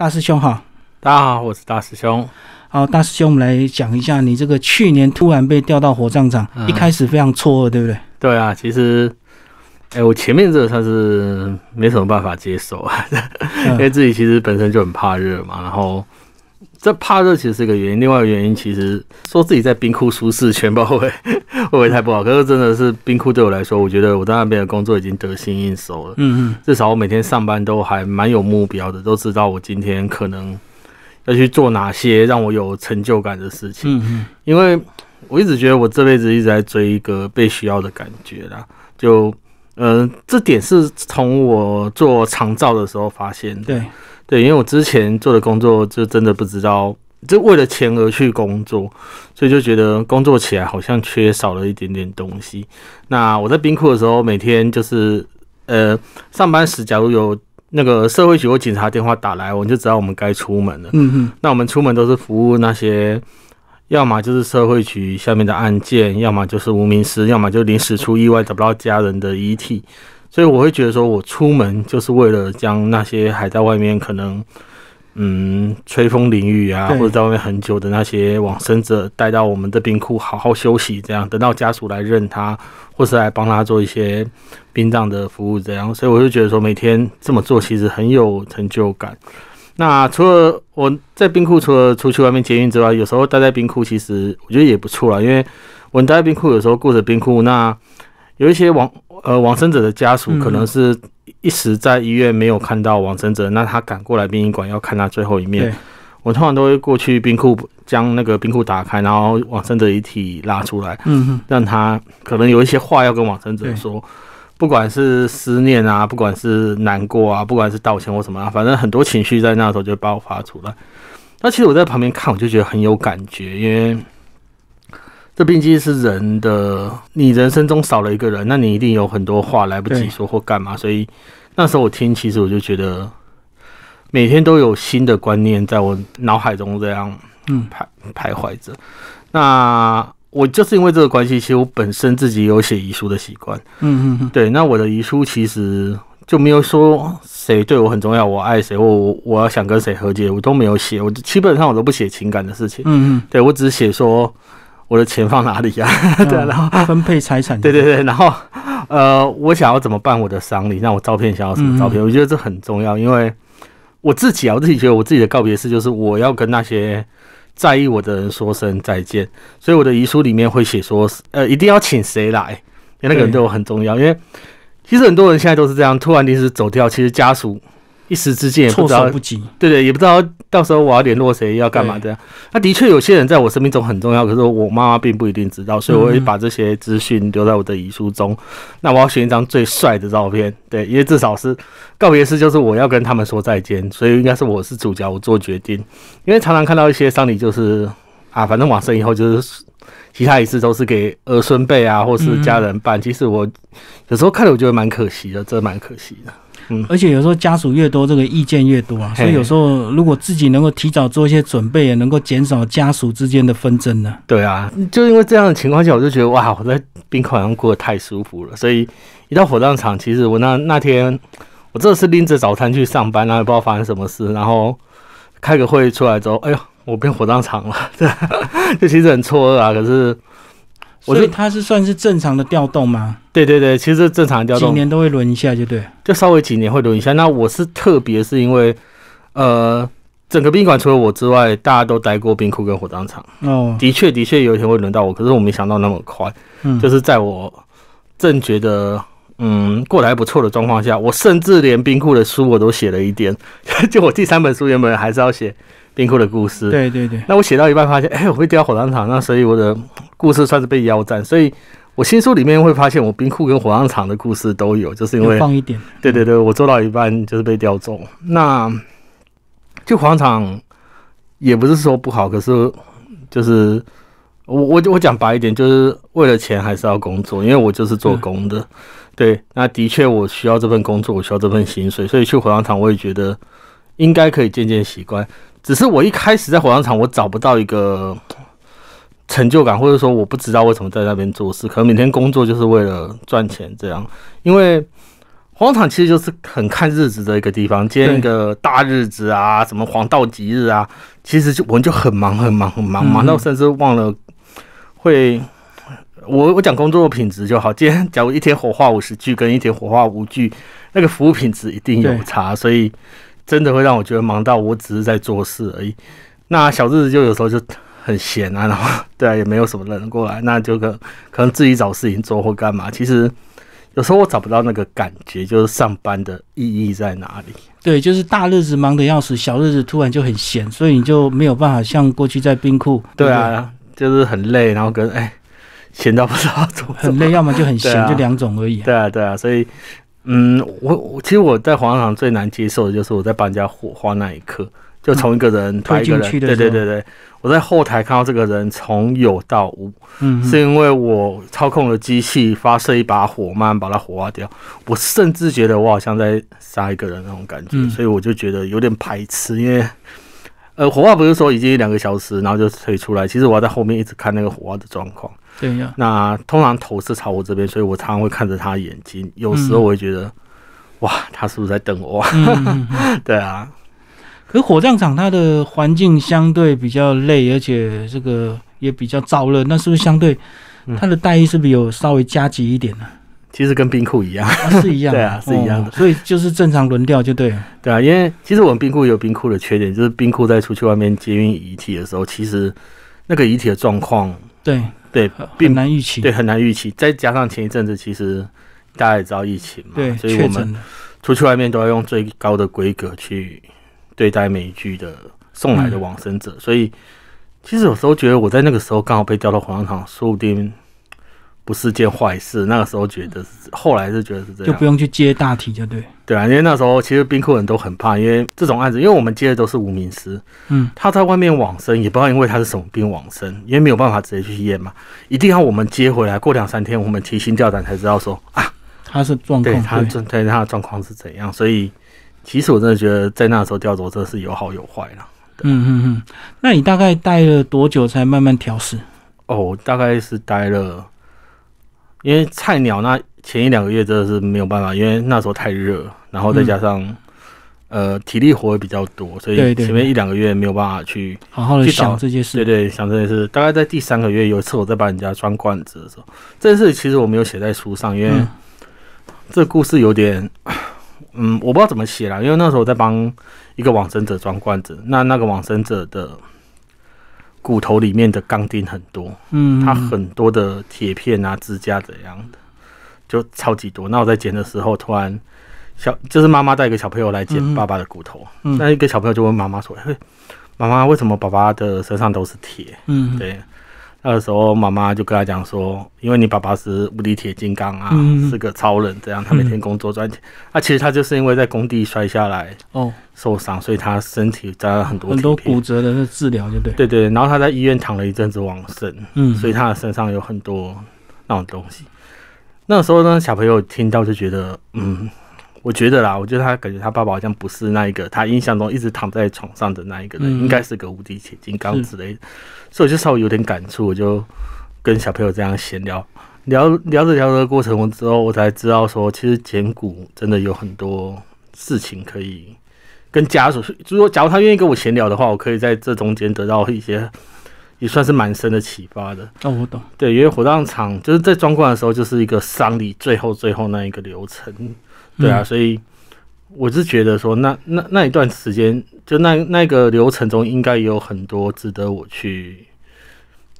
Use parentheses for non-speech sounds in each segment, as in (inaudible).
大师兄好，大家好，我是大师兄。好，大师兄，我们来讲一下你这个去年突然被调到火葬场，一开始非常错愕，对不对？对啊，其实，哎，我前面这个算是没什么办法接受啊，(laughs) 因为自己其实本身就很怕热嘛，然后。这怕热其实是一个原因，另外一个原因其实说自己在冰库舒适，全包会 (laughs) 会不会太不好？可是真的是冰库对我来说，我觉得我在那边的工作已经得心应手了。嗯嗯，至少我每天上班都还蛮有目标的，都知道我今天可能要去做哪些让我有成就感的事情。嗯嗯，因为我一直觉得我这辈子一直在追一个被需要的感觉啦。就嗯，这点是从我做长照的时候发现的。对。对，因为我之前做的工作就真的不知道，就为了钱而去工作，所以就觉得工作起来好像缺少了一点点东西。那我在冰库的时候，每天就是呃，上班时假如有那个社会局或警察电话打来，我们就知道我们该出门了。嗯哼，那我们出门都是服务那些，要么就是社会局下面的案件，要么就是无名尸，要么就临时出意外找不到家人的遗体。所以我会觉得说，我出门就是为了将那些还在外面可能嗯吹风淋雨啊，或者在外面很久的那些往生者带到我们的冰库好好休息，这样等到家属来认他，或是来帮他做一些殡葬的服务，这样。所以我就觉得说，每天这么做其实很有成就感。那除了我在冰库，除了出去外面接运之外，有时候待在冰库，其实我觉得也不错啊，因为我待在冰库有时候顾着冰库那。有一些亡呃亡生者的家属，可能是一时在医院没有看到亡生者，那他赶过来殡仪馆要看他最后一面，我通常都会过去冰库将那个冰库打开，然后往生者遗体拉出来，嗯嗯，让他可能有一些话要跟往生者说，不管是思念啊，不管是难过啊，不管是道歉或什么，反正很多情绪在那时候就爆发出来。那其实我在旁边看，我就觉得很有感觉，因为。这毕竟是人的，你人生中少了一个人，那你一定有很多话来不及说或干嘛。所以那时候我听，其实我就觉得每天都有新的观念在我脑海中这样嗯徘徘徊着。那我就是因为这个关系，其实我本身自己有写遗书的习惯，嗯嗯嗯，对。那我的遗书其实就没有说谁对我很重要，我爱谁，我我要想跟谁和解，我都没有写。我基本上我都不写情感的事情，嗯嗯，对我只写说。我的钱放哪里呀？(laughs) 对，然后分配财产。对对对，然后，呃，我想要怎么办我的丧礼？那我照片想要什么照片？我觉得这很重要，因为我自己啊，我自己觉得我自己的告别式就是我要跟那些在意我的人说声再见，所以我的遗书里面会写说，呃，一定要请谁来，因为那个人对我很重要。因为其实很多人现在都是这样，突然临时走掉，其实家属。一时之间措手不及，对对，也不知道到时候我要联络谁，要干嘛的。那的确有些人在我生命中很重要，可是我妈妈并不一定知道，所以我会把这些资讯留在我的遗书中。那我要选一张最帅的照片，对，因为至少是告别式，就是我要跟他们说再见，所以应该是我是主角，我做决定。因为常常看到一些丧礼，就是啊，反正往生以后就是其他仪式都是给儿孙辈啊，或是家人办。其实我有时候看了，我觉得蛮可惜的，真蛮可惜的。嗯，而且有时候家属越多，这个意见越多啊，所以有时候如果自己能够提早做一些准备，也能够减少家属之间的纷争呢。对啊，就因为这样的情况下，我就觉得哇，我在殡好像过得太舒服了。所以一到火葬场，其实我那那天我真的是拎着早餐去上班然后也不知道发生什么事，然后开个会出来之后，哎呦，我变火葬场了，(laughs) 这其实很错愕啊，可是。所以它是算是正常的调动吗？对对对，其实正常的调动，几年都会轮一下，就对。就稍微几年会轮一下。那我是特别是因为，呃，整个宾馆除了我之外，大家都待过冰库跟火葬场。哦。的确的确，有一天会轮到我，可是我没想到那么快。嗯。就是在我正觉得嗯过得还不错的状况下，我甚至连冰库的书我都写了一点。(laughs) 就我第三本书，原本还是要写。冰库的故事，对对对。那我写到一半发现，(laughs) 哎，我被调到火葬场，那所以我的故事算是被腰斩。所以我新书里面会发现，我冰库跟火葬场的故事都有，就是因为放一点。对对对，我做到一半就是被调走。那就火葬场也不是说不好，可是就是我我我讲白一点，就是为了钱还是要工作，因为我就是做工的。对，那的确我需要这份工作，我需要这份薪水，所以去火葬场我也觉得应该可以渐渐习惯。只是我一开始在火葬场，我找不到一个成就感，或者说我不知道为什么在那边做事。可能每天工作就是为了赚钱这样，因为火葬场其实就是很看日子的一个地方。今天一个大日子啊，什么黄道吉日啊，其实就我们就很忙很忙很忙，忙到甚至忘了会。我我讲工作的品质就好，今天假如一天火化五十具，跟一天火化五具，那个服务品质一定有差，所以。真的会让我觉得忙到我只是在做事而已。那小日子就有时候就很闲啊，然后对啊，也没有什么人过来，那就可可能自己找事情做或干嘛。其实有时候我找不到那个感觉，就是上班的意义在哪里。对，就是大日子忙得要死，小日子突然就很闲，所以你就没有办法像过去在冰库。对啊，就是很累，然后跟哎闲到不知道做，很累，要么就很闲，就两种而已。对啊，对啊，所以。嗯，我我其实我在火葬场最难接受的就是我在帮人家火化那一刻，就从一个人推进去的，对对对对。我在后台看到这个人从有到无，嗯，是因为我操控了机器发射一把火，慢慢把它火化掉。我甚至觉得我好像在杀一个人那种感觉，所以我就觉得有点排斥。因为，呃，火化不是说已经两个小时然后就推出来，其实我要在后面一直看那个火化的状况。对呀，那通常头是朝我这边，所以我常常会看着他眼睛。有时候我会觉得，哇，他是不是在瞪我？(laughs) 对啊。可火葬场它的环境相对比较累，而且这个也比较燥热。那是不是相对它的待遇是不是有稍微加急一点呢？其实跟冰库一样，是一样。(laughs) 对啊，是一样的。所以就是正常轮调就对。了。对啊，因为其实我们冰库有冰库的缺点，就是冰库在出去外面接运遗体的时候，其实那个遗体的状况，对。对，很难预期。对，很难预期。再加上前一阵子，其实大家也知道疫情嘛，所以我们出去外面都要用最高的规格去对待每一具的送来的往生者。所以，其实有时候觉得我在那个时候刚好被调到火葬场，说不定。不是件坏事。那个时候觉得是，后来是觉得是这样，就不用去接大题，就对。对啊，因为那时候其实冰库人都很怕，因为这种案子，因为我们接的都是无名尸，嗯，他在外面往生也不知道，因为他是什么病往生，因为没有办法直接去验嘛，一定要我们接回来，过两三天，我们提心吊胆才知道说啊，他是状况，对，他的状况是怎样。所以其实我真的觉得，在那时候调走，这是有好有坏了。嗯嗯嗯，那你大概待了多久才慢慢调试？哦，大概是待了。因为菜鸟那前一两个月真的是没有办法，因为那时候太热，然后再加上呃体力活也比较多，所以前面一两个月没有办法去好好的想这件事。对对，想这件事。大概在第三个月有一次，我在帮人家装罐子的时候，这件事其实我没有写在书上，因为这故事有点 (sniffs) 嗯，我不知道怎么写了，因为那时候我在帮一个往生者装罐子，那那个往生者的。骨头里面的钢钉很多，嗯，它很多的铁片啊、支架怎样的，就超级多。那我在剪的时候，突然小就是妈妈带一个小朋友来剪爸爸的骨头，那一个小朋友就问妈妈说：“妈妈，为什么爸爸的身上都是铁？”嗯，对。那个时候，妈妈就跟他讲说：“因为你爸爸是无敌铁金刚啊，是个超人，这样他每天工作赚钱。那其实他就是因为在工地摔下来，哦，受伤，所以他身体扎了很多很多骨折的那治疗就对对对。然后他在医院躺了一阵子，往生，嗯，所以他的身上有很多那种东西。那时候呢，小朋友听到就觉得，嗯。”我觉得啦，我觉得他感觉他爸爸好像不是那一个，他印象中一直躺在床上的那一个人，应该是个无敌铁金刚之类，所以我就稍微有点感触，我就跟小朋友这样闲聊，聊聊着聊着的过程，我之后我才知道说，其实简骨真的有很多事情可以跟家属，就是说，假如他愿意跟我闲聊的话，我可以在这中间得到一些，也算是蛮深的启发的。哦，我懂。对，因为火葬场就是在装罐的时候，就是一个丧礼最后最后那一个流程。对啊，所以我是觉得说，那那那一段时间，就那那个流程中，应该也有很多值得我去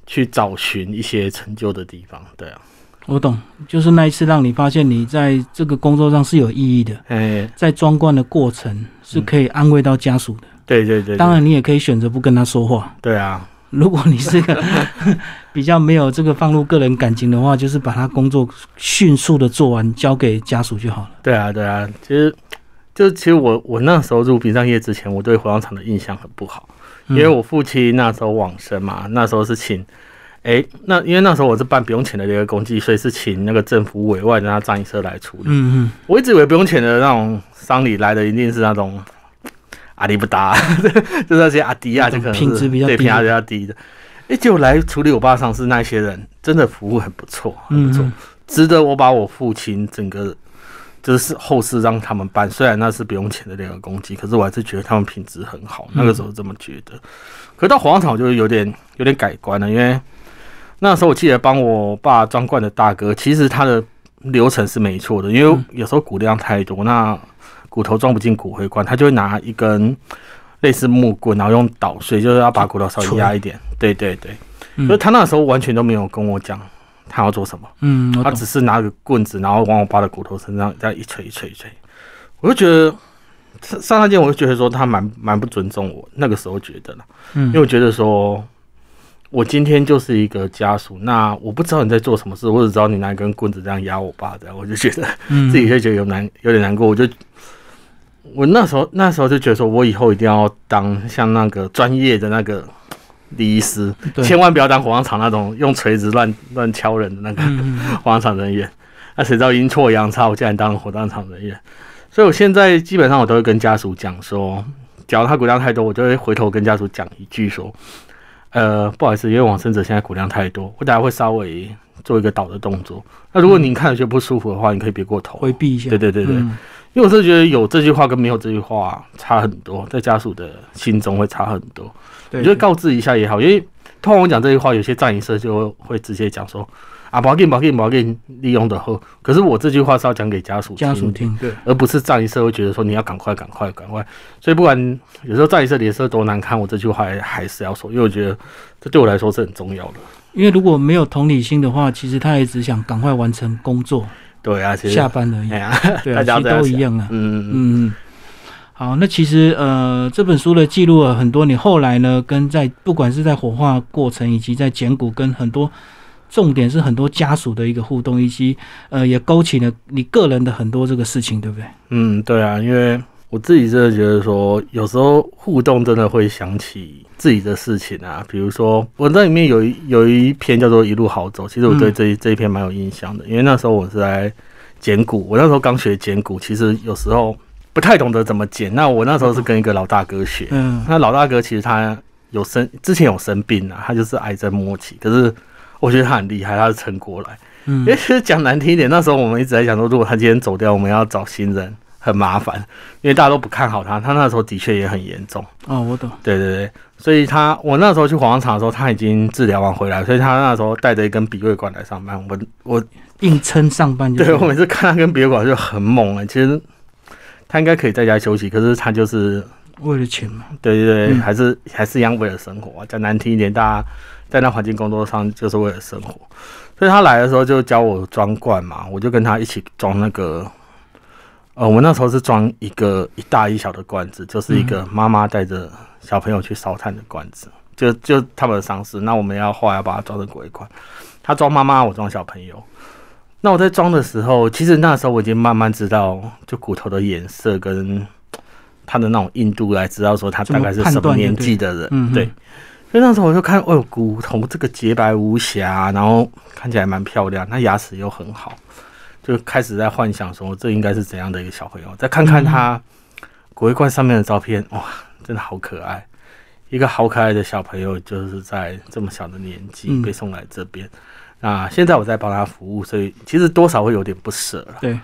去找寻一些成就的地方。对啊，我懂，就是那一次让你发现你在这个工作上是有意义的。哎，在装罐的过程是可以安慰到家属的。对对对，当然你也可以选择不跟他说话。对啊。如果你是个 (laughs) 比较没有这个放入个人感情的话，就是把他工作迅速的做完，交给家属就好了。对啊，对啊。其实，就其实我我那时候入殡葬业之前，我对火葬场的印象很不好，因为我父亲那时候往生嘛，那时候是请，哎，那因为那时候我是办不用钱的这个公祭，所以是请那个政府委外的那葬仪社来处理。嗯嗯。我一直以为不用钱的那种丧礼来的一定是那种。阿迪不搭，(laughs) 就是那些阿迪啊，这个品质比较对，品价比较低的。哎，就来处理我爸丧事那些人，真的服务很不错，很不嗯，值得我把我父亲整个就是后事让他们办。虽然那是不用钱的两个公鸡，可是我还是觉得他们品质很好。那个时候这么觉得，可到葬场就有点有点改观了，因为那时候我记得帮我爸装罐的大哥，其实他的流程是没错的，因为有时候骨量太多那。骨头装不进骨灰罐，他就会拿一根类似木棍，然后用捣碎，就是要把骨头稍微压一点。对对对，所以他那时候完全都没有跟我讲他要做什么。嗯，他只是拿个棍子，然后往我爸的骨头身上这样一锤一锤一锤，我就觉得上那件，我就觉得说他蛮蛮不尊重我。那个时候觉得了，因为我觉得说我今天就是一个家属，那我不知道你在做什么事，我只知道你拿一根棍子这样压我爸，这样我就觉得自己会觉得有难有点难过，我就。我那时候那时候就觉得说，我以后一定要当像那个专业的那个医师，千万不要当火葬场那种用锤子乱乱敲人的那个火葬场人员。那谁知道阴错阳差，我竟然当了火葬场人员。所以，我现在基本上我都会跟家属讲说，假如他骨量太多，我就会回头跟家属讲一句说：“呃，不好意思，因为往生者现在骨量太多，我大家会稍微做一个倒的动作。那如果你看了就不舒服的话，你可以别过头，回避一下。”对对对对。因为我是觉得有这句话跟没有这句话差很多，在家属的心中会差很多。你就告知一下也好，因为通常我讲这句话，有些战医社就会直接讲说：“啊，不要给，不要给，不要给，利用的后。”可是我这句话是要讲给家属家属听，而不是战医社会觉得说：“你要赶快，赶快，赶快。”所以不管有时候战医社脸色多难看，我这句话还是要说，因为我觉得这对我来说是很重要的。因为如果没有同理心的话，其实他也只想赶快完成工作。对啊，下班而已啊，(laughs) 大家都一样啊。嗯嗯，好，那其实呃，这本书的记录了很多，你后来呢，跟在不管是在火化过程，以及在捡骨，跟很多重点是很多家属的一个互动，以及呃，也勾起了你个人的很多这个事情，对不对？嗯，对啊，因为。我自己真的觉得说，有时候互动真的会想起自己的事情啊。比如说，文章里面有有一篇叫做《一路好走》，其实我对这这一篇蛮有印象的。因为那时候我是来剪骨，我那时候刚学剪骨，其实有时候不太懂得怎么剪。那我那时候是跟一个老大哥学，那老大哥其实他有生之前有生病啊，他就是癌症末期。可是我觉得他很厉害，他是撑过来。嗯，其实讲难听一点，那时候我们一直在讲说，如果他今天走掉，我们要找新人。很麻烦，因为大家都不看好他。他那时候的确也很严重哦，我懂。对对对，所以他我那时候去葬场的时候，他已经治疗完回来，所以他那时候带着一根鼻胃管来上班。我我硬撑上班，对我每次看他跟鼻胃管就很猛哎。其实他应该可以在家休息，可是他就是为了钱嘛。对对对，还是还是一样为了生活。讲难听一点，大家在那环境工作上就是为了生活。所以他来的时候就教我装罐嘛，我就跟他一起装那个。哦，我那时候是装一个一大一小的罐子，就是一个妈妈带着小朋友去烧炭的罐子，就就他们的丧事。那我们要来要把它装成鬼罐，他装妈妈，我装小朋友。那我在装的时候，其实那时候我已经慢慢知道，就骨头的颜色跟它的那种硬度来知道说他大概是什么年纪的人。对，所以那时候我就看，哦，骨头这个洁白无瑕，然后看起来蛮漂亮，那牙齿又很好。就开始在幻想说，这应该是怎样的一个小朋友？再看看他国徽冠上面的照片，哇，真的好可爱！一个好可爱的小朋友，就是在这么小的年纪被送来这边。那现在我在帮他服务，所以其实多少会有点不舍了。对，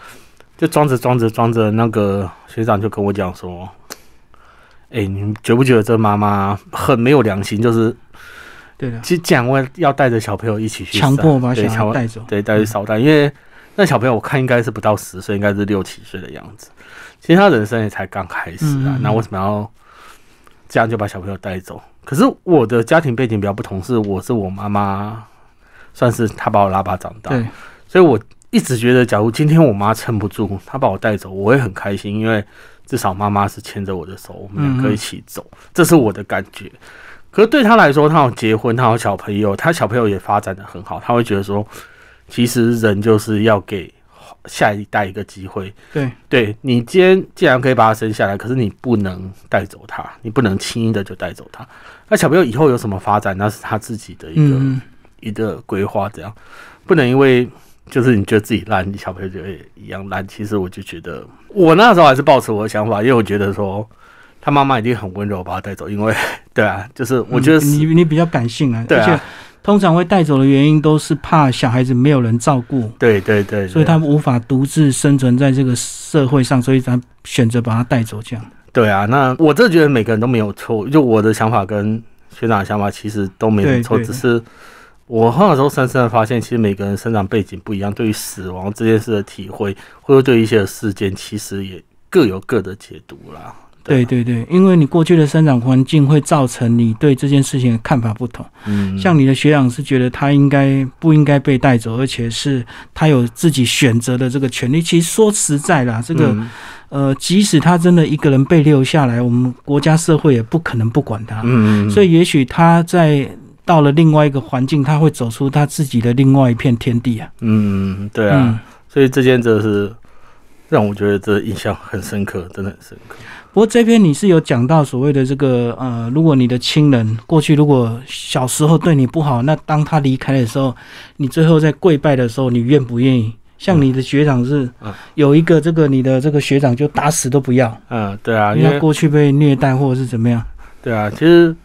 就装着装着装着，那个学长就跟我讲说：“哎，你觉不觉得这妈妈很没有良心？就是对的，就讲我要带着小朋友一起去，强迫把小孩带走，对，带去扫荡，因为。”那小朋友我看应该是不到十岁，应该是六七岁的样子。其实他人生也才刚开始啊。那为什么要这样就把小朋友带走？可是我的家庭背景比较不同，是我是我妈妈，算是她把我拉拔长大。所以我一直觉得，假如今天我妈撑不住，她把我带走，我会很开心，因为至少妈妈是牵着我的手，我们两个一起走，这是我的感觉。可是对他来说，他有结婚，他有小朋友，他小朋友也发展的很好，他会觉得说。其实人就是要给下一代一个机会，对，对你今天既然可以把他生下来，可是你不能带走他，你不能轻易的就带走他。那小朋友以后有什么发展，那是他自己的一个一个规划，这样不能因为就是你觉得自己烂，你小朋友觉得一样烂。其实我就觉得，我那时候还是抱持我的想法，因为我觉得说他妈妈一定很温柔把他带走，因为对啊，就是我觉得你你比较感性啊，对啊。通常会带走的原因都是怕小孩子没有人照顾，对对对，所以他无法独自生存在这个社会上，所以他选择把他带走这样。对啊，那我这觉得每个人都没有错，就我的想法跟学长的想法其实都没有错，只是我后来时候深深的发现，其实每个人生长背景不一样，对于死亡这件事的体会，或者对一些事件，其实也各有各的解读啦。对对对，因为你过去的生长环境会造成你对这件事情的看法不同。嗯，像你的学长是觉得他应该不应该被带走，而且是他有自己选择的这个权利。其实说实在啦，这个呃，即使他真的一个人被留下来，我们国家社会也不可能不管他。嗯，所以也许他在到了另外一个环境，他会走出他自己的另外一片天地啊。嗯，对啊，所以这件真的是让我觉得这印象很深刻，真的很深刻。不过这篇你是有讲到所谓的这个呃，如果你的亲人过去如果小时候对你不好，那当他离开的时候，你最后在跪拜的时候，你愿不愿意？像你的学长是有一个这个你的这个学长就打死都不要。嗯，对啊，因为过去被虐待或者是怎么样。对啊，其实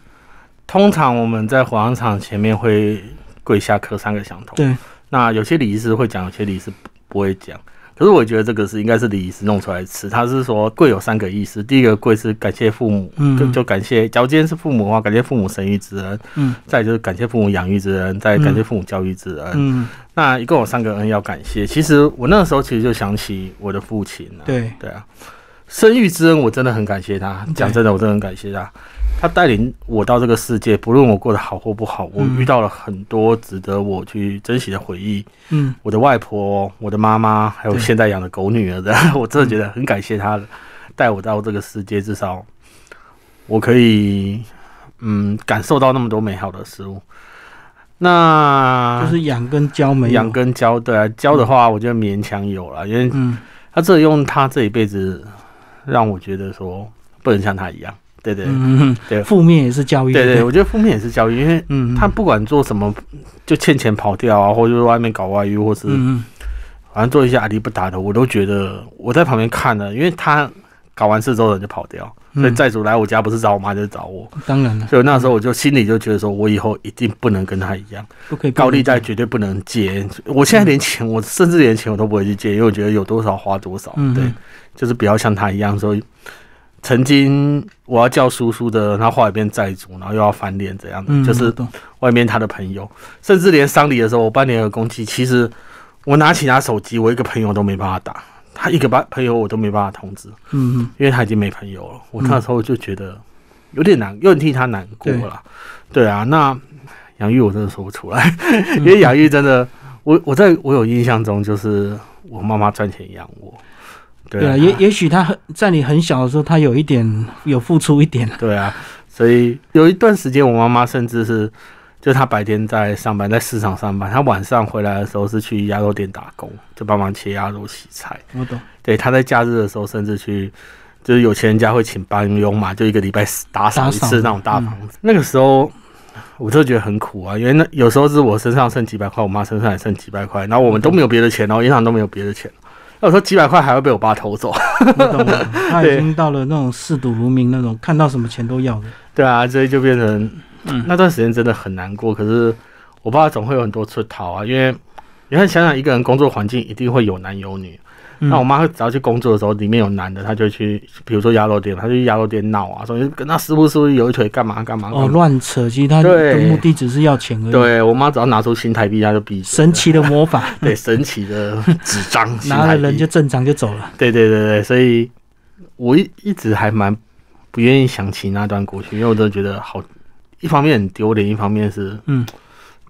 通常我们在火葬场前面会跪下磕三个响头。对，那有些礼仪是会讲，有些礼仪是不会讲。可是我觉得这个是应该是李医师弄出来吃。他是说跪有三个意思，第一个跪是感谢父母，就感谢，假如今天是父母的话，感谢父母生育之恩，再就是感谢父母养育之恩，再感谢父母教育之恩。那一共有三个恩要感谢。其实我那个时候其实就想起我的父亲了。对对啊，生育之恩我真的很感谢他。讲真的，我真的很感谢他。他带领我到这个世界，不论我过得好或不好，我遇到了很多值得我去珍惜的回忆。嗯，我的外婆，我的妈妈，还有现在养的狗女儿，(laughs) 我真的觉得很感谢他，带我到这个世界，至少我可以嗯感受到那么多美好的事物。那就是养跟教没养跟教对啊，教的话，我就勉强有了，因为他这用他这一辈子让我觉得说不能像他一样。对对对，负面也是教育。对对，我觉得负面也是教育，因为他不管做什么，就欠钱跑掉啊，或者外面搞外遇，或是反正做一下阿迪不达的，我都觉得我在旁边看了，因为他搞完事之后人就跑掉，所以债主来我家不是找我妈就是找我。当然了，所以那时候我就心里就觉得，说我以后一定不能跟他一样，不可以高利贷绝对不能借。我现在连钱，我甚至连钱我都不会去借，因为我觉得有多少花多少。对，就是不要像他一样说。曾经我要叫叔叔的，然后话也变债主，然后又要翻脸，这样子就是外面他的朋友，甚至连丧礼的时候，我半年的公祭，其实我拿起他手机，我一个朋友都没办法打，他一个班朋友我都没办法通知，嗯，因为他已经没朋友了。我那时候就觉得有点难，有点替他难过了。对啊，那养育我真的说不出来，(laughs) 因为养育真的，我我在我有印象中就是我妈妈赚钱养我。对啊，也也许他很在你很小的时候，他有一点有付出一点。(laughs) 对啊，所以有一段时间，我妈妈甚至是，就她白天在上班，在市场上班，她晚上回来的时候是去鸭肉店打工，就帮忙切鸭肉、洗菜。我懂。对，她在假日的时候甚至去，就是有钱人家会请帮佣嘛，就一个礼拜打扫一次那种大房子。那个时候，我就觉得很苦啊，因为那有时候是我身上剩几百块，我妈身上还剩几百块，然后我们都没有别的钱，然后银行都没有别的钱。我说几百块还会被我爸偷走，懂哈，(laughs) 他已经到了那种嗜赌如命那种，看到什么钱都要的。对啊，所以就变成，那段时间真的很难过。可是我爸总会有很多次逃啊，因为你看，想想一个人工作环境一定会有男有女。那我妈只要去工作的时候，里面有男的，他就去，比如说鸭肉店，他就去鸭肉店闹啊，说那是不是不是有一腿，干嘛干嘛？哦，乱扯，其实他的目的只是要钱而已。对我妈只要拿出新台币，他就必须。神奇的魔法，(laughs) 对，神奇的 (laughs) 纸张，拿了人就正常就走了。对对对对，所以，我一一直还蛮不愿意想起那段过去，因为我都觉得好，一方面很丢脸，一方面是嗯。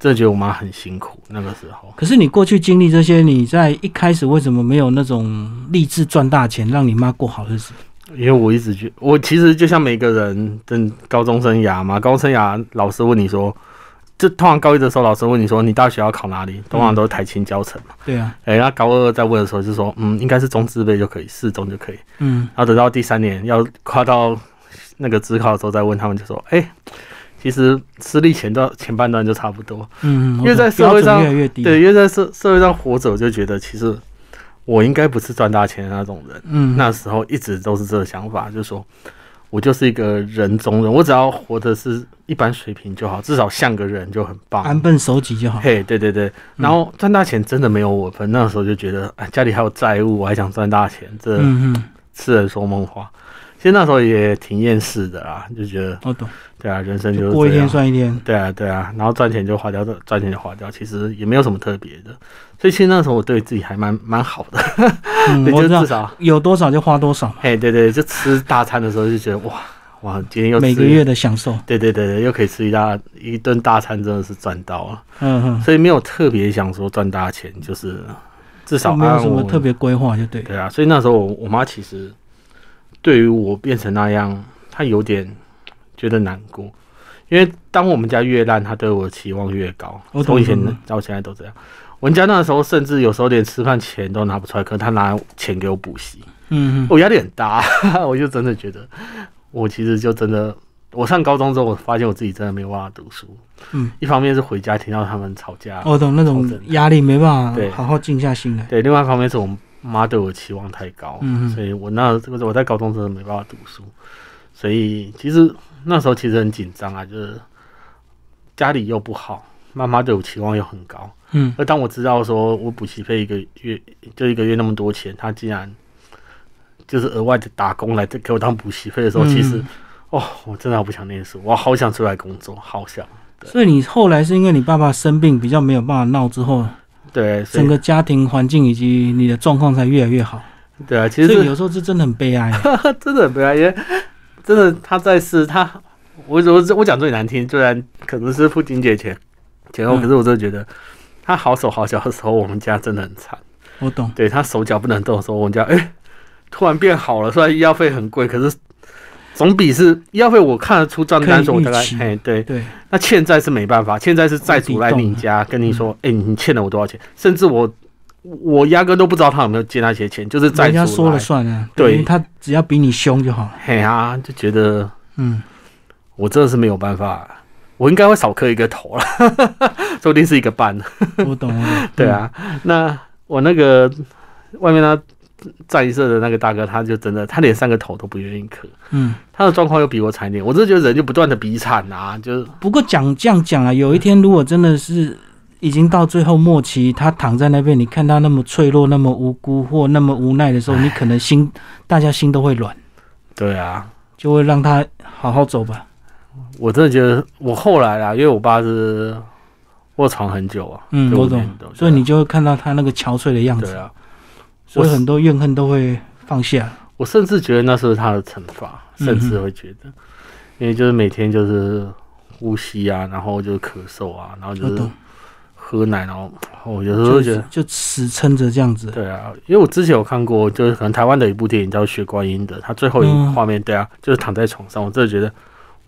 这觉得我妈很辛苦，那个时候。可是你过去经历这些，你在一开始为什么没有那种励志赚大钱，让你妈过好日子？因为我一直觉，我其实就像每个人的高中生涯嘛，高中生涯老师问你说，这通常高一的时候老师问你说，你大学要考哪里？通常都是台清教程嘛。对啊。哎，然高二在问的时候就说，嗯，应该是中职备就可以，四中就可以。嗯。然后等到第三年要跨到那个职考的时候再问他们，就说，哎。其实实力前段前半段就差不多，嗯，因为在社会上对，因为在社社会上活我就觉得，其实我应该不是赚大钱的那种人，嗯，那时候一直都是这个想法，就是说我就是一个人中人，我只要活的是一般水平就好，至少像个人就很棒，安分守己就好。嘿，对对对，然后赚大钱真的没有我份，那时候就觉得，哎，家里还有债务，我还想赚大钱，这嗯，痴人说梦话。其实那时候也挺厌世的啦，就觉得，我懂，对啊，人生就是过一天算一天，对啊对啊，然后赚钱就花掉，赚钱就花掉，其实也没有什么特别的，所以其实那时候我对自己还蛮蛮好的，(laughs) 我就至少有多少就花多少，哎对对，就吃大餐的时候就觉得哇哇，今天又每个月的享受，对对对对，又可以吃一大一顿大餐，真的是赚到了，嗯哼，所以没有特别想说赚大钱，就是至少没有什么特别规划就对，对啊，所以那时候我妈其实。对于我变成那样，他有点觉得难过，因为当我们家越烂，他对我的期望越高。我从以前到现在都这样。我家那时候甚至有时候连吃饭钱都拿不出来，可他拿钱给我补习。嗯，我压力很大，(laughs) 我就真的觉得我其实就真的，我上高中之后，我发现我自己真的没办法读书。嗯，一方面是回家听到他们吵架，我懂那种压力没办法好好静下心来。对，另外一方面是我们。妈对我期望太高，所以我那这个我在高中真的没办法读书，所以其实那时候其实很紧张啊，就是家里又不好，妈妈对我期望又很高，嗯，而当我知道说我补习费一个月就一个月那么多钱，他竟然就是额外的打工来给我当补习费的时候，其实哦，我真的不想念书，我好想出来工作，好想。所以你后来是因为你爸爸生病比较没有办法闹之后。对，整个家庭环境以及你的状况才越来越好。对啊，其实有时候是真的很悲哀，(laughs) 真的很悲哀，因为真的他在世，他，我我我讲最难听，虽然可能是父亲节前前后，可是我真的觉得他好手好脚的时候，我们家真的很惨。我懂，对他手脚不能动的时候，我们家哎突然变好了，虽然医药费很贵，可是。总比是医药费，我看得出账单，候，我大概哎对对，那欠债是没办法，欠债是债主来你家跟你说，哎你欠了我多少钱？甚至我我压根都不知道他有没有借那些钱，就是债主说了算啊。对，他只要比你凶就好。嘿啊，就觉得嗯，我真的是没有办法，我应该会少磕一个头了，(laughs) 说不定是一个半。我懂了，(laughs) 对啊，那我那个外面呢？在一社的那个大哥，他就真的，他连三个头都不愿意磕。嗯，他的状况又比我惨点，我真的觉得人就不断的比惨啊。就是，不过讲这样讲啊，有一天如果真的是已经到最后末期，他躺在那边，你看他那么脆弱、那么无辜或那么无奈的时候，你可能心，大家心都会软。对啊，就会让他好好走吧。我真的觉得，我后来啊，因为我爸是卧床很久啊，嗯，我懂，所以你就会看到他那个憔悴的样子。对啊。我很多怨恨都会放下，我甚至觉得那是他的惩罚，甚至会觉得，因为就是每天就是呼吸啊，然后就是咳嗽啊，然后就是喝奶，然后我有时候觉得就死撑着这样子。对啊，因为我之前有看过，就是可能台湾的一部电影叫《血观音》的，他最后一画面，对啊，就是躺在床上，我真的觉得。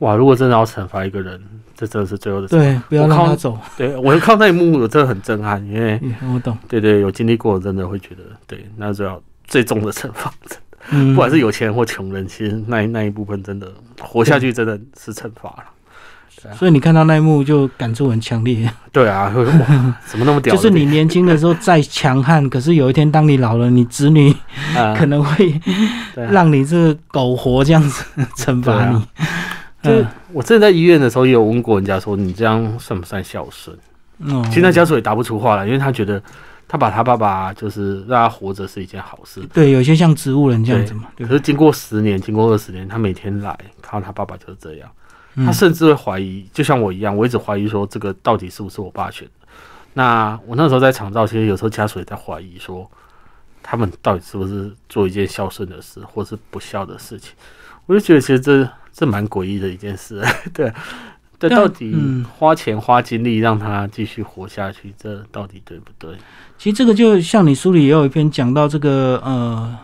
哇！如果真的要惩罚一个人，这真的是最后的对，不要让他走。(laughs) 对我看那一幕，我真的很震撼，因为我懂。对对，有经历过，真的会觉得，对，那就要最终的惩罚。不管是有钱或穷人，其实那那一部分真的活下去，真的是惩罚了。所以你看到那一幕就感触很强烈。(laughs) 对啊，怎么那么屌？就是你 (laughs) 年轻的时候再强悍，可是有一天当你老了，你子女可能会让你这苟活，这样子惩罚你。就我之前在医院的时候，也有问过人家说：“你这样算不算孝顺？”嗯，其实家属也答不出话来，因为他觉得他把他爸爸就是让他活着是一件好事。对，有些像植物人这样子嘛。可是经过十年，经过二十年，他每天来看他爸爸就是这样。他甚至会怀疑，就像我一样，我一直怀疑说这个到底是不是我爸选的？那我那时候在厂造，其实有时候家属也在怀疑说，他们到底是不是做一件孝顺的事，或是不孝的事情？我就觉得，其实这。这蛮诡异的一件事，(laughs) 对，对，到底花钱花精力让他继续活下去，这到底对不对？其实这个就像你书里也有一篇讲到，这个呃，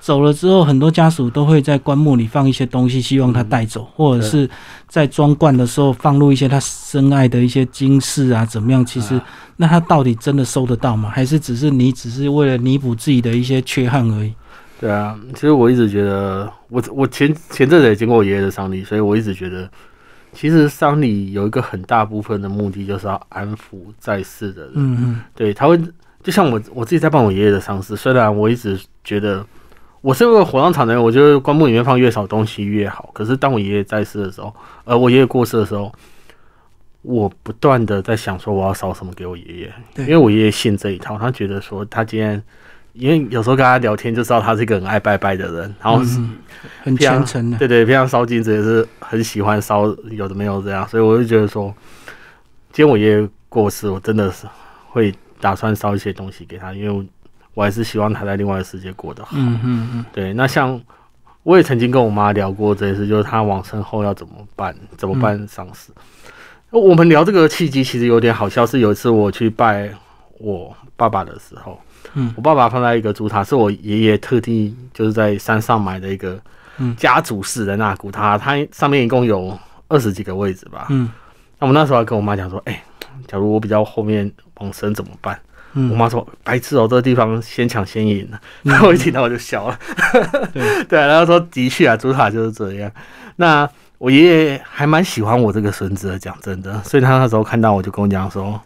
走了之后，很多家属都会在棺木里放一些东西，希望他带走，或者是，在装罐的时候放入一些他深爱的一些金饰啊，怎么样？其实，那他到底真的收得到吗？还是只是你只是为了弥补自己的一些缺憾而已？对啊，其实我一直觉得，我我前前阵子也经过我爷爷的丧礼，所以我一直觉得，其实丧礼有一个很大部分的目的，就是要安抚在世的人。嗯嗯，对他会就像我我自己在办我爷爷的丧事，虽然我一直觉得我是个火葬场的人，我觉得棺木里面放越少东西越好。可是当我爷爷在世的时候，呃，我爷爷过世的时候，我不断的在想说我要烧什么给我爷爷，因为我爷爷信这一套，他觉得说他今天。因为有时候跟他聊天就知道他是一个很爱拜拜的人，然后很虔诚的，对对，非常烧金子也是很喜欢烧，有的没有这样，所以我就觉得说，今天我爷爷过世，我真的是会打算烧一些东西给他，因为我还是希望他在另外的世界过得好。嗯嗯嗯。对，那像我也曾经跟我妈聊过这件事，就是他往生后要怎么办？怎么办丧事？我们聊这个契机其实有点好笑，是有一次我去拜我爸爸的时候。嗯，我爸爸放在一个竹塔，是我爷爷特地就是在山上买的一个，嗯，家族式的那古塔，它上面一共有二十几个位置吧。嗯，那我那时候还跟我妈讲说，哎，假如我比较后面往生怎么办？我妈说，白痴哦，这个地方先抢先赢。然后我一听到我就笑了，(laughs) 对，(laughs) 然后说的确啊，竹塔就是这样。那我爷爷还蛮喜欢我这个孙子的，讲真的，所以他那时候看到我就跟我讲说。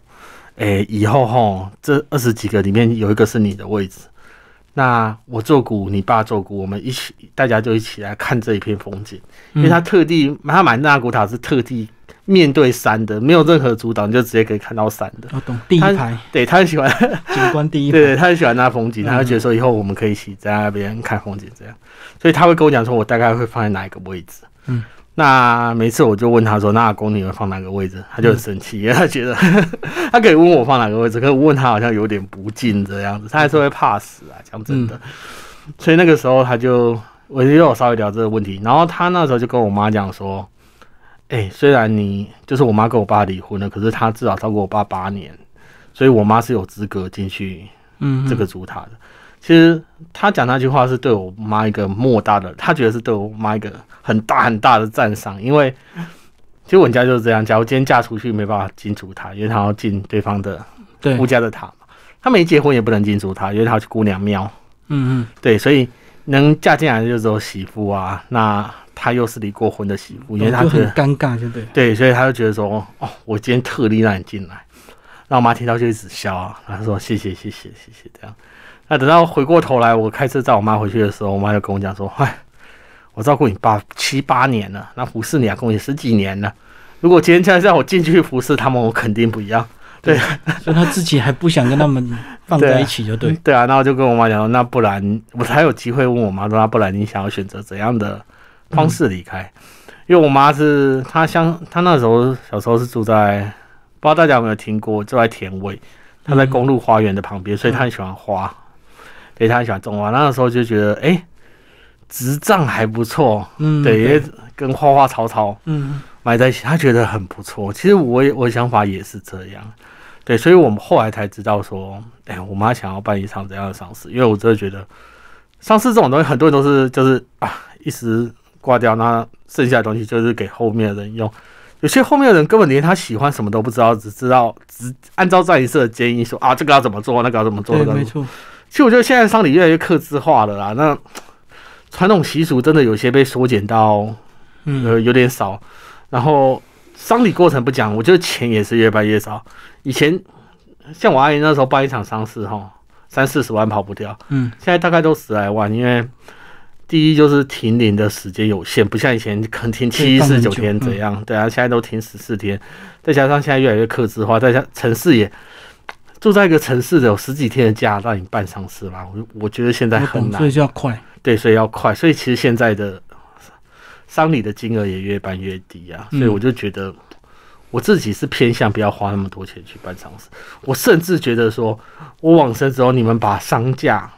哎，以后哈，这二十几个里面有一个是你的位置，那我做股，你爸做股，我们一起，大家就一起来看这一片风景。因为他特地，他买那古塔是特地面对山的，没有任何阻挡，就直接可以看到山的。我懂，第一排，对他很喜欢 (laughs) 景观第一排，对他很喜欢那风景，他就觉得说以后我们可以一起在那边看风景这样，所以他会跟我讲说，我大概会放在哪一个位置。嗯。那每次我就问他说：“那公女会放哪个位置？”他就很生气，因他觉得 (laughs) 他可以问我放哪个位置，可是问他好像有点不敬这样子，他还是会怕死啊，讲真的。所以那个时候他就，我就有稍微聊这个问题。然后他那时候就跟我妈讲说：“哎，虽然你就是我妈跟我爸离婚了，可是他至少照顾我爸八年，所以我妈是有资格进去这个主塔的。”其实他讲那句话是对我妈一个莫大的，他觉得是对我妈一个很大很大的赞赏，因为 (laughs) 其实我们家就是这样。假如今天嫁出去没办法进主她，因为她要进对方的对夫家的塔嘛，她没结婚也不能进主她，因为她去姑娘庙。嗯嗯，对，所以能嫁进来就是我媳妇啊。那她又是离过婚的媳妇，因为她很尴尬，对不对？对，所以他就觉得说：“哦，我今天特例让你进来，那我妈听到就一直笑啊。”她说：“谢谢，谢谢，谢谢。”这样。那等到回过头来，我开车载我妈回去的时候，我妈就跟我讲说：“嗨，我照顾你爸七八年了，那服侍你，一共也十几年了。如果今天再让我进去服侍他们，我肯定不一样。(laughs) ”对，所以他自己还不想跟他们放在一起，就对。(laughs) 对啊，那我就跟我妈讲那不然我才有机会问我妈说，那不然你想要选择怎样的方式离开？因为我妈是她乡，她那时候小时候是住在，不知道大家有没有听过，住在田尾，她在公路花园的旁边，所以她很喜欢花。”哎，他喜欢种花，那个时候就觉得哎，执仗还不错。嗯，对，也跟花花草草，嗯，买在一起，他觉得很不错。其实我也我的想法也是这样，对。所以我们后来才知道说，哎，我妈想要办一场这样的丧事，因为我真的觉得丧事这种东西，很多人都是就是啊，一时挂掉，那剩下的东西就是给后面的人用。有些后面的人根本连他喜欢什么都不知道，只知道只按照葬仪社的建议说啊，这个要怎么做，那个要怎么做。个没错。其实我觉得现在丧礼越来越克制化了啦，那 (tsk) 传统习俗真的有些被缩减到，呃，有点少。然后丧礼过程不讲，我觉得钱也是越办越少。以前像我阿姨那时候办一场丧事哈，三四十万跑不掉。嗯，现在大概都十来万，因为第一就是停灵的时间有限，不像以前可能停七十九天怎样，对啊，现在都停十四天，再加上现在越来越克制化，再加城市也。住在一个城市的有十几天的假，让你办丧事吗？我我觉得现在很难，所以就要快。对，所以要快。所以其实现在的丧礼的金额也越办越低啊。所以我就觉得我自己是偏向不要花那么多钱去办丧事。我甚至觉得说，我往生之后，你们把丧假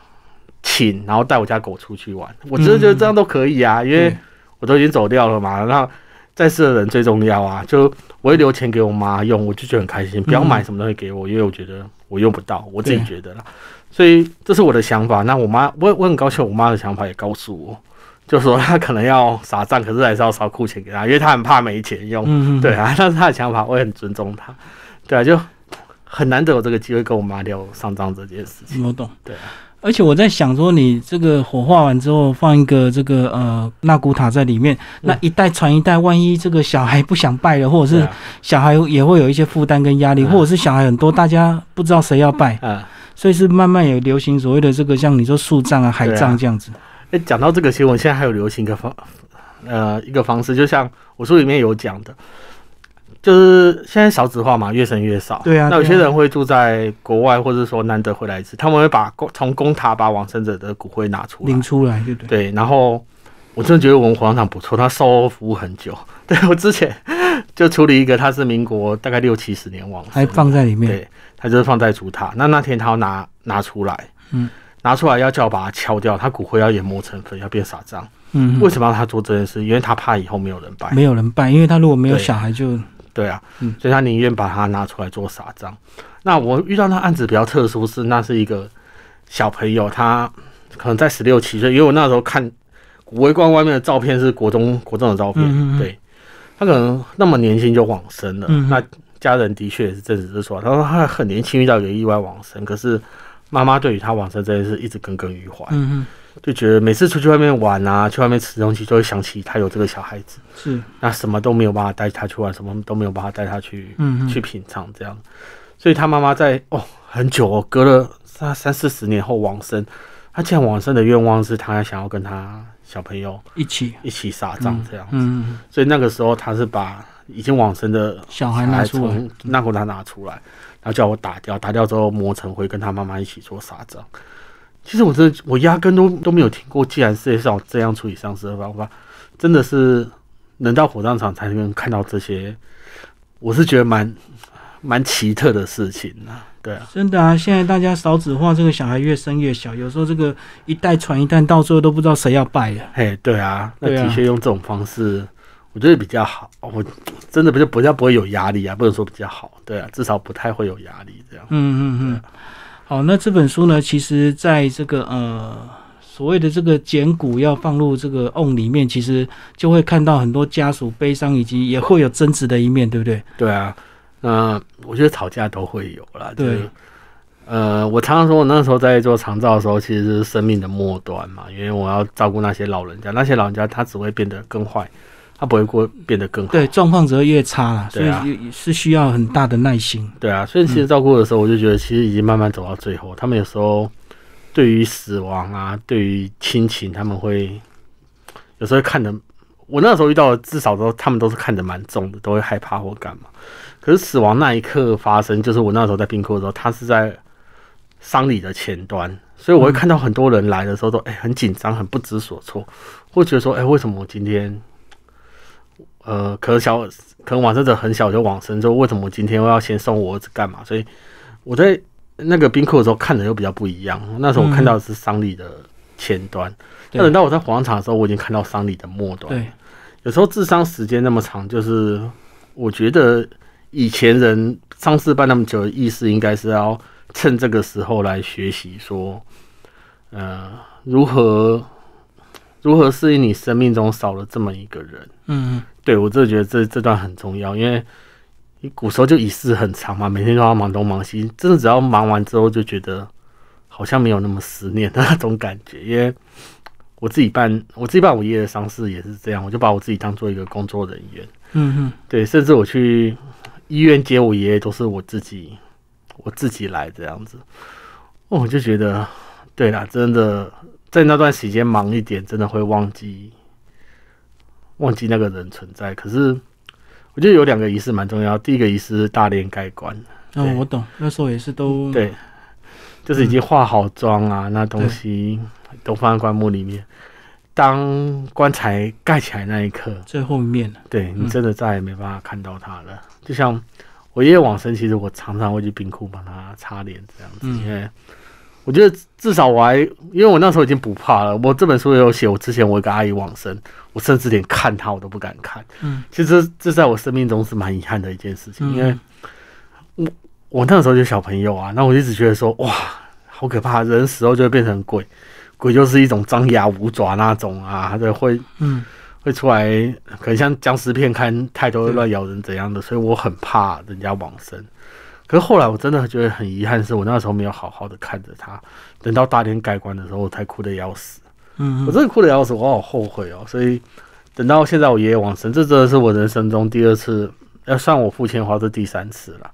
请，然后带我家狗出去玩，我真的觉得这样都可以啊。因为我都已经走掉了嘛，然后。在世的人最重要啊！就我会留钱给我妈用，我就觉得很开心。不要买什么东西给我，因为我觉得我用不到，我自己觉得啦。所以这是我的想法。那我妈，我我很高兴，我妈的想法也告诉我，就说她可能要撒账，可是还是要烧库钱给她，因为她很怕没钱用。嗯对啊，但是她的想法，我也很尊重她。对啊，就很难得有这个机会跟我妈聊上账这件事情。我懂。对啊。而且我在想说，你这个火化完之后放一个这个呃纳古塔在里面，那一代传一代，万一这个小孩不想拜了，或者是小孩也会有一些负担跟压力，或者是小孩很多，大家不知道谁要拜，所以是慢慢也流行所谓的这个像你说树葬啊海葬这样子。哎，讲到这个，其实我现在还有流行一个方呃一个方式，就像我书里面有讲的。就是现在少子化嘛，越生越少。对啊，那有些人会住在国外，或者说难得回来一次，他们会把从公塔把往生者的骨灰拿出来，拎出来，对不对？对。然后我真的觉得我们皇场不错，他售后服务很久。(laughs) 对我之前就处理一个，他是民国大概六七十年往生，还放在里面。对，他就是放在主塔。那那天他要拿拿出来，嗯，拿出来要叫我把它敲掉，他骨灰要研磨成粉，要变撒帐。嗯，为什么要他做这件事？因为他怕以后没有人拜，没有人拜，因为他如果没有小孩就。对啊，所以他宁愿把它拿出来做傻账。那我遇到那案子比较特殊，是那是一个小朋友，他可能在十六七岁，因为我那时候看古微观外面的照片是国中、国中的照片。嗯对，他可能那么年轻就往生了。嗯。那家人的确也是证实这说他说他很年轻遇到一个意外往生，可是妈妈对于他往生这件事一直耿耿于怀。嗯。就觉得每次出去外面玩啊，去外面吃东西，就会想起他有这个小孩子。是，那什么都没有办法带他去玩，什么都没有办法带他去，嗯，去品尝这样。所以他妈妈在哦，很久哦，隔了三三四十年后往生。他现在往生的愿望是他想要跟他小朋友一起一起撒葬这样。嗯嗯。所以那个时候他是把已经往生的小孩拿出来，那骨他拿出来，然后叫我打掉，打掉之后磨成灰，跟他妈妈一起做撒葬。其实我真的，我压根都都没有听过。既然世界上这样处理丧尸的方法，真的是能到火葬场才能看到这些，我是觉得蛮蛮奇特的事情啊。对啊，真的啊！现在大家少子化，这个小孩越生越小，有时候这个一代传一代，到最后都不知道谁要败了。嘿，对啊，那的确用这种方式，我觉得比较好。我真的不就不太不会有压力啊，不能说比较好，对啊，至少不太会有压力这样。嗯嗯嗯。好，那这本书呢？其实在这个呃，所谓的这个简骨要放入这个瓮里面，其实就会看到很多家属悲伤，以及也会有争执的一面，对不对？对啊，那我觉得吵架都会有了。对，呃，我常常说，我那时候在做长照的时候，其实是生命的末端嘛，因为我要照顾那些老人家，那些老人家他只会变得更坏。他不会过变得更好，对状况只会越差了，所以是需要很大的耐心。对啊，所以其实照顾的时候，我就觉得其实已经慢慢走到最后。他们有时候对于死亡啊，对于亲情，他们会有时候看的。我那时候遇到的，至少都他们都是看得蛮重的，都会害怕或干嘛。可是死亡那一刻发生，就是我那时候在冰库的时候，他是在丧礼的前端，所以我会看到很多人来的时候都哎很紧张，很不知所措，会觉得说哎为什么我今天。呃，可能小，可能往生者很小就往生，就为什么我今天又要先送我儿子干嘛？所以我在那个冰库的时候看的又比较不一样。那时候我看到的是丧礼的前端，那等到我在黄场的时候，我已经看到丧礼的末端。有时候治商时间那么长，就是我觉得以前人丧事办那么久，意思应该是要趁这个时候来学习说，呃，如何如何适应你生命中少了这么一个人。嗯。对，我真的觉得这这段很重要，因为你古时候就仪式很长嘛，每天都要忙东忙西，真的只要忙完之后，就觉得好像没有那么思念的那种感觉。因为我自己办，我自己办我爷爷的丧事也是这样，我就把我自己当做一个工作人员。嗯哼，对，甚至我去医院接我爷爷都是我自己，我自己来这样子，我就觉得，对啦，真的在那段时间忙一点，真的会忘记。忘记那个人存在，可是我觉得有两个仪式蛮重要。第一个仪式是大殓盖棺。嗯，我懂，那时候也是都对，就是已经化好妆啊，那东西都放在棺木里面。当棺材盖起来那一刻，最后面对你真的再也没办法看到他了。就像我爷爷往生，其实我常常会去冰库帮他擦脸这样子，因为。我觉得至少我还，因为我那时候已经不怕了。我这本书也有写，我之前我一个阿姨往生，我甚至连看她我都不敢看。嗯，其实这在我生命中是蛮遗憾的一件事情，因为，我我那时候就小朋友啊，那我一直觉得说，哇，好可怕，人死后就会变成鬼，鬼就是一种张牙舞爪那种啊，他就会，嗯，会出来，可能像僵尸片看太多乱咬人怎样的，所以我很怕人家往生。可是后来，我真的觉得很遗憾，是我那时候没有好好的看着他，等到大殿盖棺的时候，我才哭的要死。嗯，我真的哭的要死，我好后悔哦。所以，等到现在我爷爷往生，这真的是我人生中第二次，要算我父亲花这第三次了，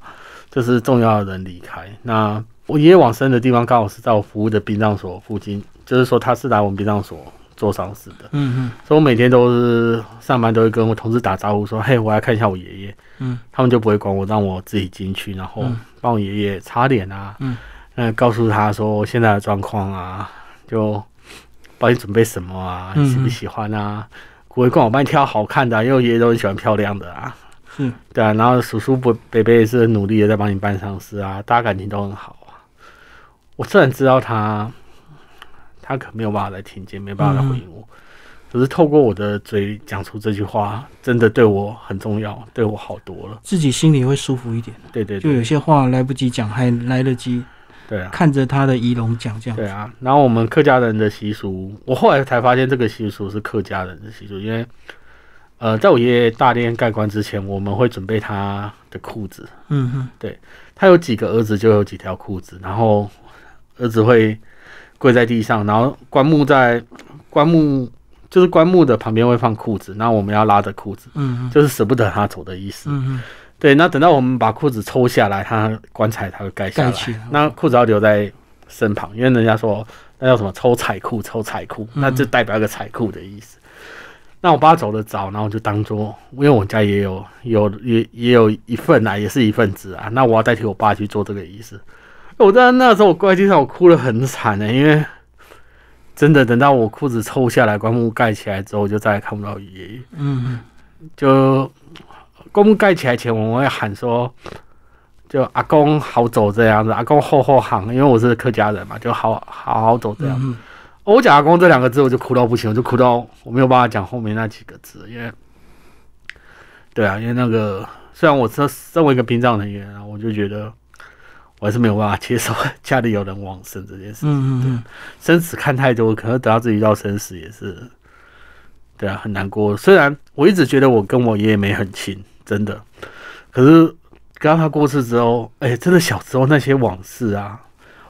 就是重要的人离开。那我爷爷往生的地方刚好是在我服务的殡葬所附近，就是说他是来我们殡葬所。做丧事的，嗯嗯，所以我每天都是上班都会跟我同事打招呼，说：“嘿，我来看一下我爷爷。”嗯，他们就不会管我，让我自己进去，然后帮我爷爷擦脸啊，嗯，告诉他说现在的状况啊，就帮你准备什么啊，喜不喜欢啊，不会管我帮你挑好看的，因为爷爷都很喜欢漂亮的啊。嗯，对啊，然后叔叔伯伯也是很努力的在帮你办丧事啊，大家感情都很好啊。我虽然知道他。他可没有办法来听见，没办法来回应我。可是透过我的嘴讲出这句话，真的对我很重要，对我好多了，自己心里会舒服一点。对对，就有些话来不及讲，还来得及。对，啊，看着他的仪容讲这样。对啊，然后我们客家人的习俗，我后来才发现这个习俗是客家人的习俗，因为，呃，在我爷爷大殿盖棺之前，我们会准备他的裤子。嗯哼，对他有几个儿子就有几条裤子，然后儿子会。跪在地上，然后棺木在棺木就是棺木的旁边会放裤子，然后我们要拉着裤子，嗯，就是舍不得他走的意思，嗯嗯，对。那等到我们把裤子抽下来，他棺材他会盖下来，那裤子要留在身旁，因为人家说那叫什么抽彩裤，抽彩裤，那就代表一个彩裤的意思。那我爸走的早，然后就当做，因为我家也有有也也有一份啊，也是一份子啊，那我要代替我爸去做这个仪式。我在那时候，我乖，地上，我哭得很惨的，因为真的等到我裤子抽下来，棺木盖起来之后，我就再也看不到爷爷。嗯，就棺木盖起来前，我会喊说：“就阿公好走这样子，阿公后后行。”因为我是客家人嘛，就好好好走这样。我讲“阿公”这两个字，我就哭到不行，我就哭到我没有办法讲后面那几个字，因为对啊，因为那个虽然我身身为一个殡葬人员，啊，我就觉得。我还是没有办法接受家里有人往生这件事情。生死看太多，可能等到自己遇到生死也是，对啊，很难过。虽然我一直觉得我跟我爷爷没很亲，真的，可是刚他过世之后，哎，真的小时候那些往事啊，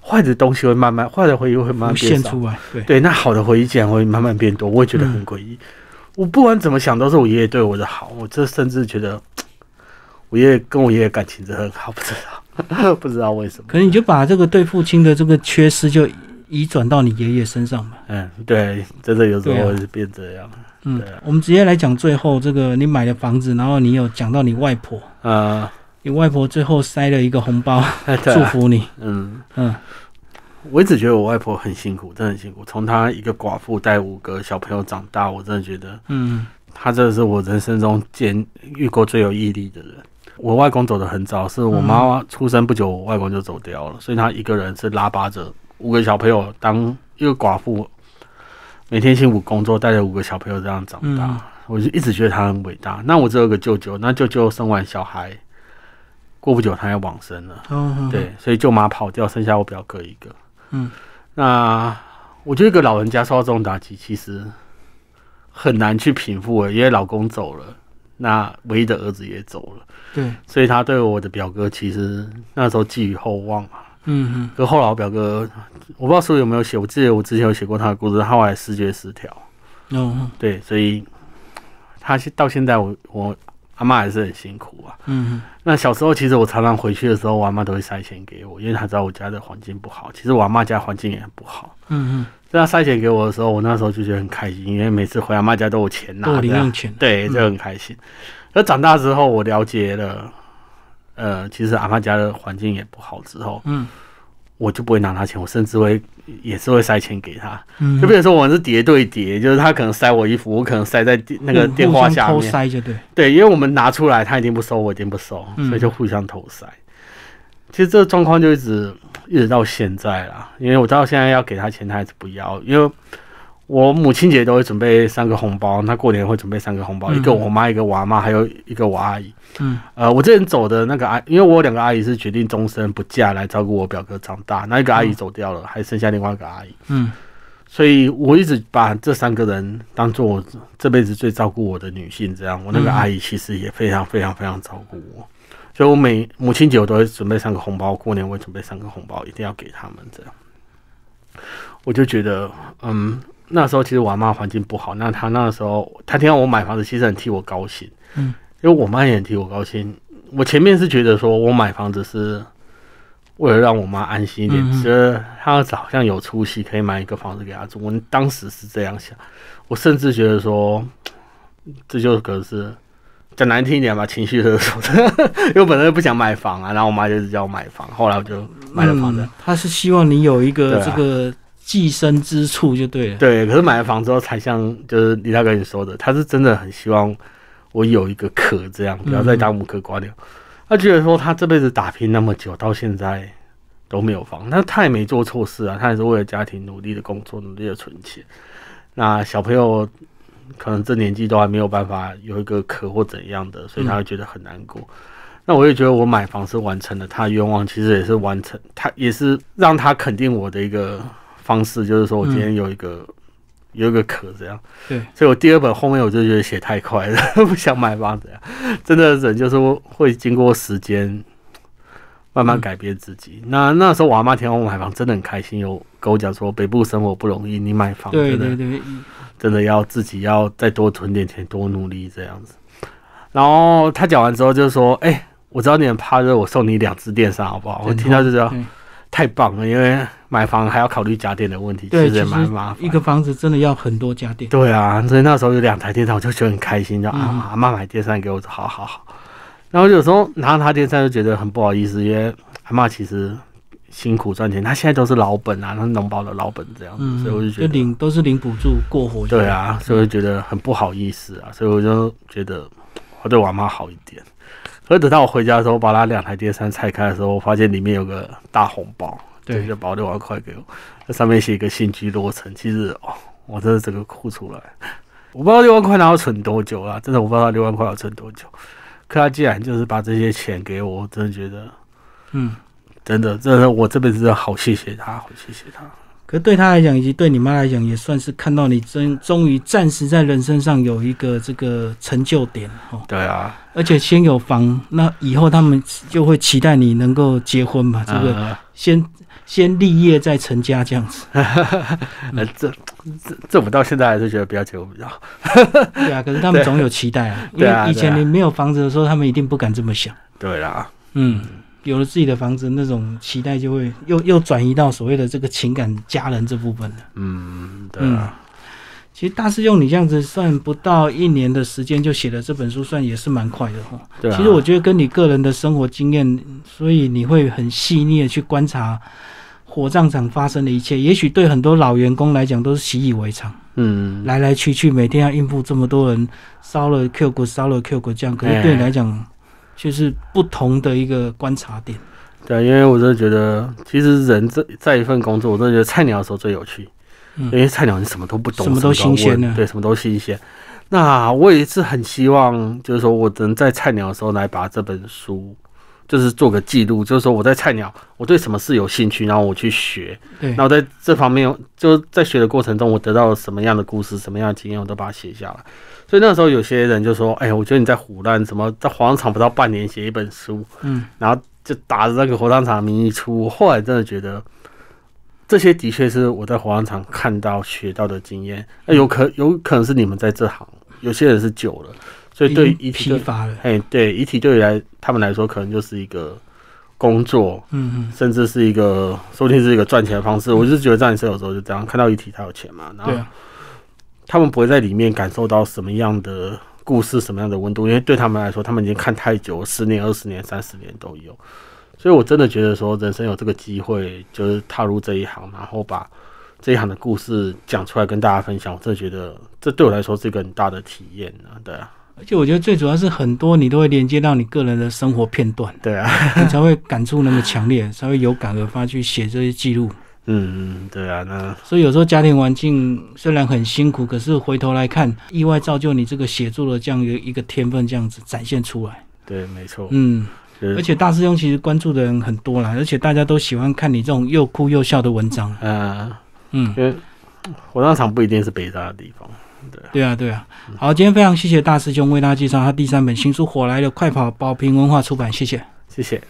坏的东西会慢慢，坏的回忆会慢慢变少。对对，那好的回忆竟然会慢慢变多，我也觉得很诡异。我不管怎么想，都是我爷爷对我的好。我这甚至觉得，我爷爷跟我爷爷感情真的很好，不知道。(laughs) 不知道为什么，可能你就把这个对父亲的这个缺失，就移转到你爷爷身上吧。嗯，对，真的有时候会变这样。嗯，我们直接来讲最后这个，你买的房子，然后你有讲到你外婆啊，你外婆最后塞了一个红包 (laughs) 祝福你。嗯嗯，我一直觉得我外婆很辛苦，真的很辛苦，从她一个寡妇带五个小朋友长大，我真的觉得，嗯，她真的是我人生中见遇过最有毅力的人。我外公走的很早，是我妈妈出生不久，我外公就走掉了，所以她一个人是拉扯着五个小朋友，当一个寡妇，每天辛苦工作，带着五个小朋友这样长大，我就一直觉得她很伟大。那我只有个舅舅，那舅舅生完小孩，过不久他要往生了，对，所以舅妈跑掉，剩下我表哥一个。嗯，那我觉得一个老人家受到这种打击，其实很难去平复，因为老公走了。那唯一的儿子也走了，对，所以他对我的表哥其实那时候寄予厚望嘛，嗯，可后来我表哥我不知道书有没有写，我记得我之前有写过他的故事，后来视觉失调，嗯，对，所以他到现在我我阿妈还是很辛苦啊，嗯那小时候其实我常常回去的时候，我阿妈都会塞钱给我，因为他知道我家的环境不好，其实我阿妈家环境也很不好，嗯嗯。这他塞钱给我的时候，我那时候就觉得很开心，因为每次回阿妈家都有钱拿，这对就很开心。而长大之后，我了解了，呃，其实阿妈家的环境也不好之后，嗯，我就不会拿他钱，我甚至会也是会塞钱给他。就比如说我们是叠对叠，就是他可能塞我衣服，我可能塞在那个电话下面，塞就对对，因为我们拿出来，他一定不收，我一定不收，所以就互相偷塞。其实这个状况就一直。一直到现在啦，因为我知道现在要给他钱，他还是不要。因为我母亲节都会准备三个红包，他过年会准备三个红包，一个我妈，一个我阿妈，还有一个我阿姨。嗯，呃，我之前走的那个阿因为我两个阿姨是决定终身不嫁，来照顾我表哥长大。那一个阿姨走掉了，还剩下另外一个阿姨。嗯，所以我一直把这三个人当做我这辈子最照顾我的女性。这样，我那个阿姨其实也非常非常非常照顾我。所以，我每母亲节我都会准备三个红包，过年我也准备三个红包，一定要给他们这样。我就觉得，嗯，那时候其实我妈环境不好，那她那时候，她听到我买房子，其实很替我高兴，嗯，因为我妈也很替我高兴。我前面是觉得说，我买房子是为了让我妈安心一点，觉得她好像有出息，可以买一个房子给她住。我当时是这样想，我甚至觉得说，这就可能是。讲难听一点吧，情绪勒索。(laughs) 因为本来就不想买房啊，然后我妈就是叫我买房，后来我就买了房子。她是希望你有一个这个寄生之处就对了。对，可是买了房之后，才像就是李大哥你说的，他是真的很希望我有一个壳，这样不要再当母壳刮掉。他觉得说，他这辈子打拼那么久，到现在都没有房，那他也没做错事啊，他也是为了家庭努力的工作，努力的存钱。那小朋友。可能这年纪都还没有办法有一个壳或怎样的，所以他会觉得很难过。那我也觉得我买房是完成了，他的愿望其实也是完成，他也是让他肯定我的一个方式，就是说我今天有一个有一个壳这样。对，所以我第二本后面我就觉得写太快了，(laughs) 不想买房这样。真的人就是会经过时间慢慢改变自己。那那时候我阿妈听完我买房真的很开心，有跟我讲说北部生活不容易，你买房。对对对。真的要自己要再多存点钱，多努力这样子。然后他讲完之后就说：“哎，我知道你很怕热，我送你两只电扇好不好？”我听到就知道太棒了，因为买房还要考虑家电的问题，其实蛮麻烦。一个房子真的要很多家电。对啊，所以那时候有两台电扇，我就觉得很开心，就啊，阿妈买电扇给我，好好好。然后有时候拿到他电扇就觉得很不好意思，因为阿妈其实。辛苦赚钱，他现在都是老本啊，他是农保的老本这样子，所以我就觉得领都是领补助过活。对啊，所以我觉得很不好意思啊，所以我就觉得我对我妈好一点。以等到我回家的时候，把他两台电扇拆开的时候，我发现里面有个大红包，对，就包六万块给我，那上面写一个信居落成。其实哦，我真的整个哭出来，我不知道六万块，拿要存多久了？真的我不知道六万块要存多久，可他既然就是把这些钱给我，我，真的觉得嗯。真的，这是我这辈子好谢谢他，好谢谢他。可对他来讲，以及对你妈来讲，也算是看到你真终于暂时在人生上有一个这个成就点，哈。对啊，而且先有房，那以后他们就会期待你能够结婚嘛，这个先先立业再成家这样子。那这这这，我到现在还是觉得不要结婚比较好。对啊，可是他们总有期待啊，因为以前你没有房子的时候，他们一定不敢这么想。对啦，嗯。有了自己的房子，那种期待就会又又转移到所谓的这个情感家人这部分了。嗯，对啊。其实大师用你这样子算不到一年的时间就写了这本书，算也是蛮快的哈。对啊。其实我觉得跟你个人的生活经验，所以你会很细腻的去观察火葬场发生的一切。也许对很多老员工来讲都是习以为常。嗯。来来去去，每天要应付这么多人，烧了 Q 过，烧了 Q 过这样，可是对你来讲。就是不同的一个观察点。对，因为我真的觉得，其实人在在一份工作，我真的觉得菜鸟的时候最有趣，因为菜鸟你什么都不懂，什么都新鲜，对，什么都新鲜。那我也是很希望，就是说我能在菜鸟的时候来把这本书。就是做个记录，就是说我在菜鸟，我对什么事有兴趣，然后我去学，对，然后在这方面就在学的过程中，我得到了什么样的故事，什么样的经验，我都把它写下来。所以那时候有些人就说：“哎呀，我觉得你在胡乱什么，在火葬场不到半年写一本书，嗯，然后就打着那个火葬场名义出。”后来真的觉得，这些的确是我在火葬场看到学到的经验。那有可有可能是你们在这行，有些人是久了。所以对遗体发了，哎，对遗体对于来他们来说可能就是一个工作，嗯嗯，甚至是一个说不定是一个赚钱的方式。我是觉得，人生有时候就这样，看到遗体他有钱嘛，然后他们不会在里面感受到什么样的故事、什么样的温度，因为对他们来说，他们已经看太久，十年、二十年、三十年都有。所以我真的觉得说，人生有这个机会，就是踏入这一行，然后把这一行的故事讲出来跟大家分享，我真的觉得这对我来说是一个很大的体验啊，对。而且我觉得最主要是很多你都会连接到你个人的生活片段，对啊，(laughs) 你才会感触那么强烈，才会有感而发去写这些记录。嗯嗯，对啊，那所以有时候家庭环境虽然很辛苦，可是回头来看，意外造就你这个写作的这样一个一个天分，这样子展现出来。对，没错。嗯，而且大师兄其实关注的人很多啦，而且大家都喜欢看你这种又哭又笑的文章。啊，嗯，因为火葬场不一定是北大的地方。对啊，对啊，好，今天非常谢谢大师兄为大家介绍他第三本新书《火来了，快跑》，宝平文化出版，谢谢，谢谢。